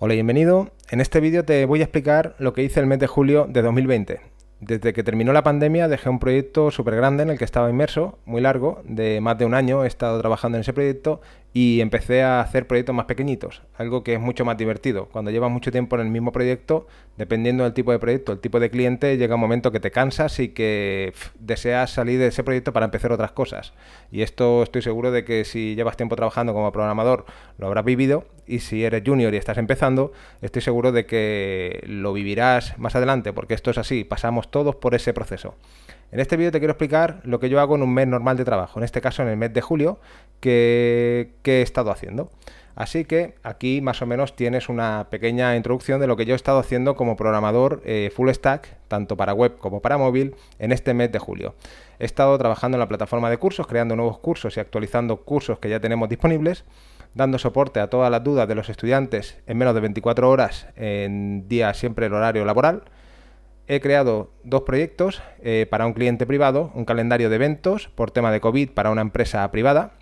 Hola, bienvenido. En este vídeo te voy a explicar lo que hice el mes de julio de 2020. Desde que terminó la pandemia dejé un proyecto súper grande en el que estaba inmerso, muy largo, de más de un año he estado trabajando en ese proyecto y empecé a hacer proyectos más pequeñitos, algo que es mucho más divertido. Cuando llevas mucho tiempo en el mismo proyecto, dependiendo del tipo de proyecto, el tipo de cliente, llega un momento que te cansas y que deseas salir de ese proyecto para empezar otras cosas. Y esto estoy seguro de que si llevas tiempo trabajando como programador, lo habrás vivido y si eres junior y estás empezando, estoy seguro de que lo vivirás más adelante, porque esto es así, pasamos todos por ese proceso. En este vídeo te quiero explicar lo que yo hago en un mes normal de trabajo, en este caso en el mes de julio, que, he estado haciendo. Así que aquí más o menos tienes una pequeña introducción de lo que yo he estado haciendo como programador eh, full stack, tanto para web como para móvil, en este mes de julio. He estado trabajando en la plataforma de cursos, creando nuevos cursos y actualizando cursos que ya tenemos disponibles, dando soporte a todas las dudas de los estudiantes en menos de 24 horas en día siempre el horario laboral he creado dos proyectos eh, para un cliente privado, un calendario de eventos por tema de COVID para una empresa privada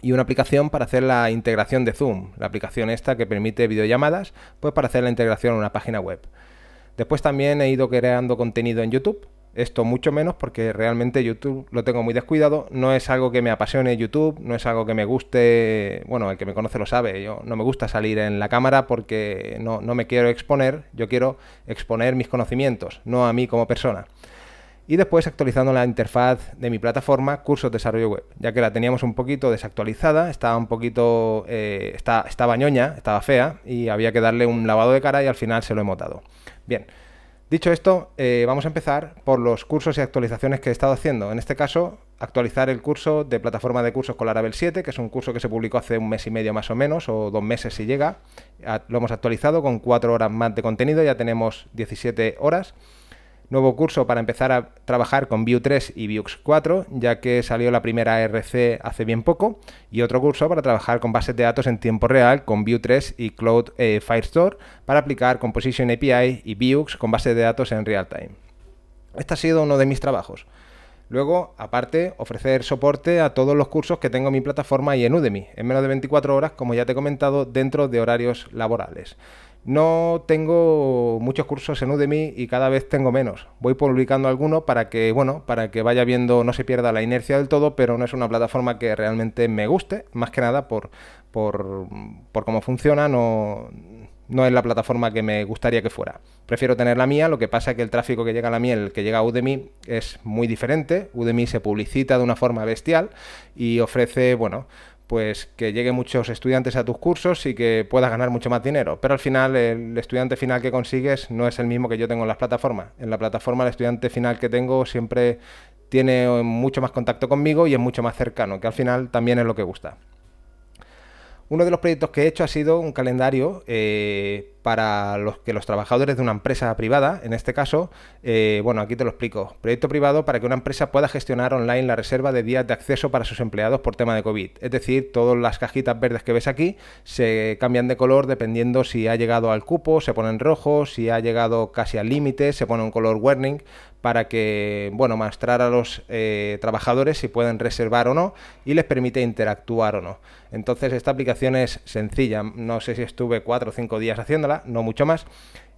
y una aplicación para hacer la integración de Zoom, la aplicación esta que permite videollamadas, pues para hacer la integración en una página web. Después también he ido creando contenido en YouTube esto mucho menos porque realmente YouTube lo tengo muy descuidado. No es algo que me apasione YouTube, no es algo que me guste. Bueno, el que me conoce lo sabe. Yo no me gusta salir en la cámara porque no, no me quiero exponer. Yo quiero exponer mis conocimientos, no a mí como persona. Y después actualizando la interfaz de mi plataforma Cursos Desarrollo Web, ya que la teníamos un poquito desactualizada, estaba un poquito. está eh, estaba, estaba ñoña, estaba fea y había que darle un lavado de cara y al final se lo he dado. Bien. Dicho esto, eh, vamos a empezar por los cursos y actualizaciones que he estado haciendo. En este caso, actualizar el curso de plataforma de cursos con Laravel 7, que es un curso que se publicó hace un mes y medio más o menos, o dos meses si llega. Lo hemos actualizado con cuatro horas más de contenido, ya tenemos 17 horas. Nuevo curso para empezar a trabajar con Vue 3 y Vuex 4, ya que salió la primera e RC hace bien poco. Y otro curso para trabajar con bases de datos en tiempo real con Vue 3 y Cloud eh, Firestore para aplicar Composition API y Vuex con bases de datos en real time. Este ha sido uno de mis trabajos. Luego, aparte, ofrecer soporte a todos los cursos que tengo en mi plataforma y en Udemy, en menos de 24 horas, como ya te he comentado, dentro de horarios laborales. No tengo muchos cursos en Udemy y cada vez tengo menos. Voy publicando algunos para que, bueno, para que vaya viendo, no se pierda la inercia del todo, pero no es una plataforma que realmente me guste, más que nada por, por, cómo funciona, no, no es la plataforma que me gustaría que fuera. Prefiero tener la mía, lo que pasa es que el tráfico que llega a la mía, el que llega a Udemy, es muy diferente. Udemy se publicita de una forma bestial y ofrece, bueno, pues que lleguen muchos estudiantes a tus cursos y que puedas ganar mucho más dinero. Pero al final el estudiante final que consigues no es el mismo que yo tengo en las plataformas. En la plataforma el estudiante final que tengo siempre tiene eh, mucho más contacto conmigo y es mucho más cercano, que al final también es lo que gusta. Uno de los proyectos que he hecho ha sido un calendario eh, para los que los trabajadores de una empresa privada, en este caso, eh, bueno, aquí te lo explico, proyecto privado para que una empresa pueda gestionar online la reserva de días de acceso para sus empleados por tema de COVID. Es decir, todas las cajitas verdes que ves aquí se cambian de color dependiendo si ha llegado al cupo, se ponen rojo, si ha llegado casi al límite, se pone un color warning para que, bueno, mostrar a los eh, trabajadores si pueden reservar o no y les permite interactuar o no. Entonces, esta aplicación es sencilla, no sé si estuve cuatro o cinco días haciéndola, no mucho más.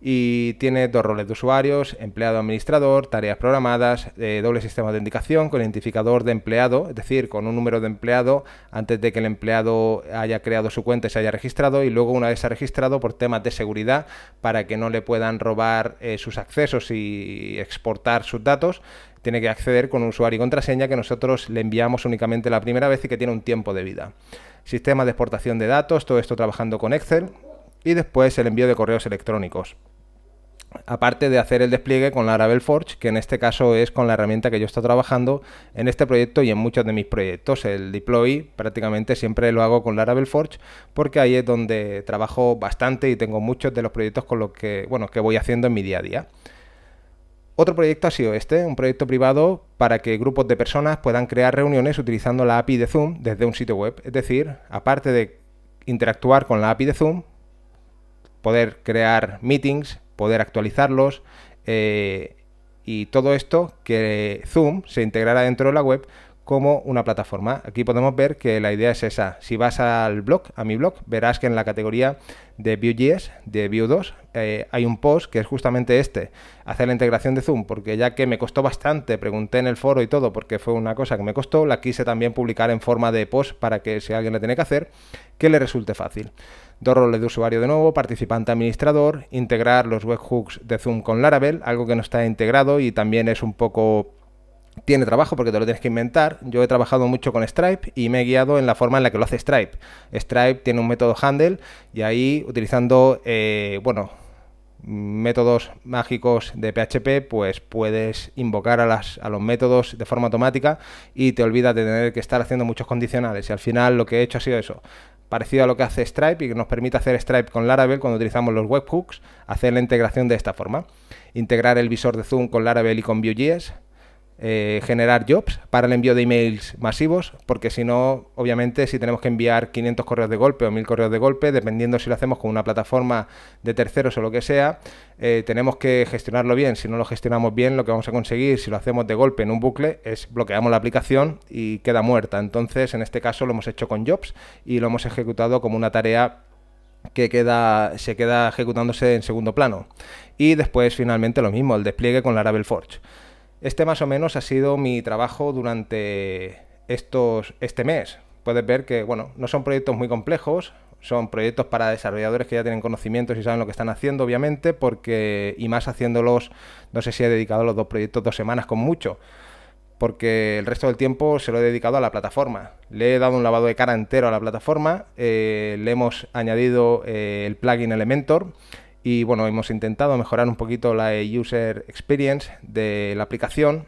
Y tiene dos roles de usuarios, empleado administrador, tareas programadas, eh, doble sistema de indicación con identificador de empleado, es decir, con un número de empleado antes de que el empleado haya creado su cuenta y se haya registrado y luego una vez se ha registrado por temas de seguridad para que no le puedan robar eh, sus accesos y exportar sus datos tiene que acceder con un usuario y contraseña que nosotros le enviamos únicamente la primera vez y que tiene un tiempo de vida. Sistema de exportación de datos, todo esto trabajando con Excel y después el envío de correos electrónicos. Aparte de hacer el despliegue con la Arabel Forge, que en este caso es con la herramienta que yo estoy trabajando en este proyecto y en muchos de mis proyectos. El deploy prácticamente siempre lo hago con Laravel Forge porque ahí es donde trabajo bastante y tengo muchos de los proyectos con los que, bueno, que voy haciendo en mi día a día. Otro proyecto ha sido este, un proyecto privado para que grupos de personas puedan crear reuniones utilizando la API de Zoom desde un sitio web. Es decir, aparte de interactuar con la API de Zoom, poder crear meetings, poder actualizarlos eh, y todo esto que Zoom se integrara dentro de la web como una plataforma. Aquí podemos ver que la idea es esa. Si vas al blog, a mi blog, verás que en la categoría de Vue.js, de Vue 2, eh, hay un post que es justamente este, hacer la integración de Zoom, porque ya que me costó bastante, pregunté en el foro y todo, porque fue una cosa que me costó, la quise también publicar en forma de post para que si alguien le tiene que hacer, que le resulte fácil. Dos roles de usuario de nuevo, participante administrador, integrar los webhooks de Zoom con Laravel, algo que no está integrado y también es un poco tiene trabajo porque te lo tienes que inventar. Yo he trabajado mucho con Stripe y me he guiado en la forma en la que lo hace Stripe. Stripe tiene un método handle y ahí utilizando, eh, bueno, métodos mágicos de PHP, pues puedes invocar a, las, a los métodos de forma automática y te olvidas de tener que estar haciendo muchos condicionales. Y al final lo que he hecho ha sido eso. Parecido a lo que hace Stripe y que nos permite hacer Stripe con Laravel cuando utilizamos los webhooks, hacer la integración de esta forma. Integrar el visor de Zoom con Laravel y con Vue.js eh, generar jobs para el envío de emails masivos, porque si no, obviamente, si tenemos que enviar 500 correos de golpe o 1000 correos de golpe, dependiendo si lo hacemos con una plataforma de terceros o lo que sea, eh, tenemos que gestionarlo bien. Si no lo gestionamos bien, lo que vamos a conseguir, si lo hacemos de golpe en un bucle, es bloqueamos la aplicación y queda muerta. Entonces, en este caso, lo hemos hecho con jobs y lo hemos ejecutado como una tarea que queda, se queda ejecutándose en segundo plano. Y después, finalmente, lo mismo, el despliegue con la Laravel Forge. Este más o menos ha sido mi trabajo durante estos, este mes. Puedes ver que, bueno, no son proyectos muy complejos, son proyectos para desarrolladores que ya tienen conocimientos y saben lo que están haciendo, obviamente, porque, y más haciéndolos, no sé si he dedicado los dos proyectos dos semanas con mucho, porque el resto del tiempo se lo he dedicado a la plataforma. Le he dado un lavado de cara entero a la plataforma, eh, le hemos añadido eh, el plugin Elementor, y bueno, hemos intentado mejorar un poquito la user experience de la aplicación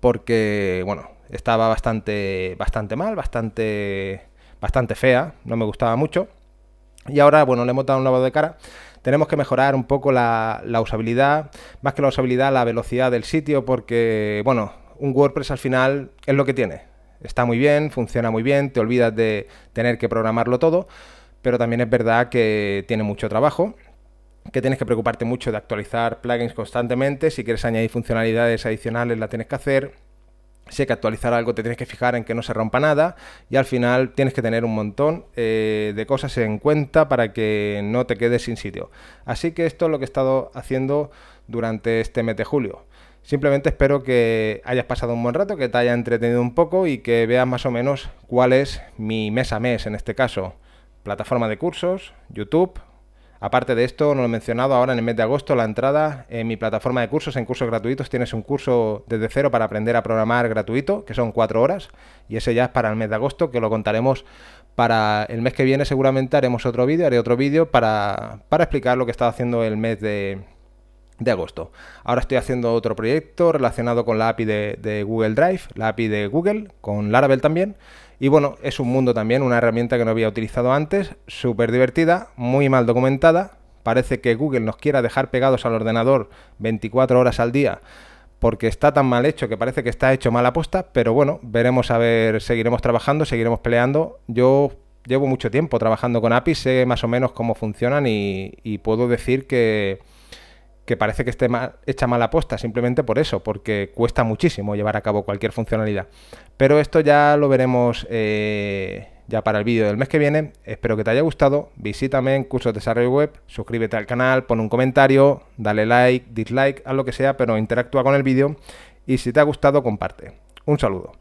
porque, bueno, estaba bastante, bastante mal, bastante, bastante fea, no me gustaba mucho. Y ahora, bueno, le hemos dado un lavado de cara. Tenemos que mejorar un poco la, la usabilidad, más que la usabilidad, la velocidad del sitio, porque, bueno, un WordPress al final es lo que tiene. Está muy bien, funciona muy bien, te olvidas de tener que programarlo todo, pero también es verdad que tiene mucho trabajo que tienes que preocuparte mucho de actualizar plugins constantemente. Si quieres añadir funcionalidades adicionales, la tienes que hacer. Si hay que actualizar algo, te tienes que fijar en que no se rompa nada. Y al final tienes que tener un montón eh, de cosas en cuenta para que no te quedes sin sitio. Así que esto es lo que he estado haciendo durante este mes de julio. Simplemente espero que hayas pasado un buen rato, que te haya entretenido un poco y que veas más o menos cuál es mi mes a mes en este caso. Plataforma de cursos, YouTube, Aparte de esto, no lo he mencionado, ahora en el mes de agosto la entrada en mi plataforma de cursos, en cursos gratuitos, tienes un curso desde cero para aprender a programar gratuito, que son cuatro horas, y ese ya es para el mes de agosto, que lo contaremos para el mes que viene seguramente haremos otro vídeo, haré otro vídeo para, para explicar lo que estaba haciendo el mes de, de agosto. Ahora estoy haciendo otro proyecto relacionado con la API de, Google Drive, la API de Google, con Laravel también. Y bueno, es un mundo también, una herramienta que no había utilizado antes, súper divertida, muy mal documentada. Parece que Google nos quiera dejar pegados al ordenador 24 horas al día porque está tan mal hecho que parece que está hecho mala apuesta, pero bueno, veremos a ver, seguiremos trabajando, seguiremos peleando. Yo llevo mucho tiempo trabajando con APIs, sé más o menos cómo funcionan y puedo decir que, que parece que esté hecha mala aposta, simplemente por eso, porque cuesta muchísimo llevar a cabo cualquier funcionalidad. Pero esto ya lo veremos eh, ya para el vídeo del mes que viene. Espero que te haya gustado. Visítame en Cursos de Desarrollo Web, suscríbete al canal, pon un comentario, dale like, dislike, haz lo que sea, pero interactúa con el vídeo. Y si te ha gustado, comparte. Un saludo.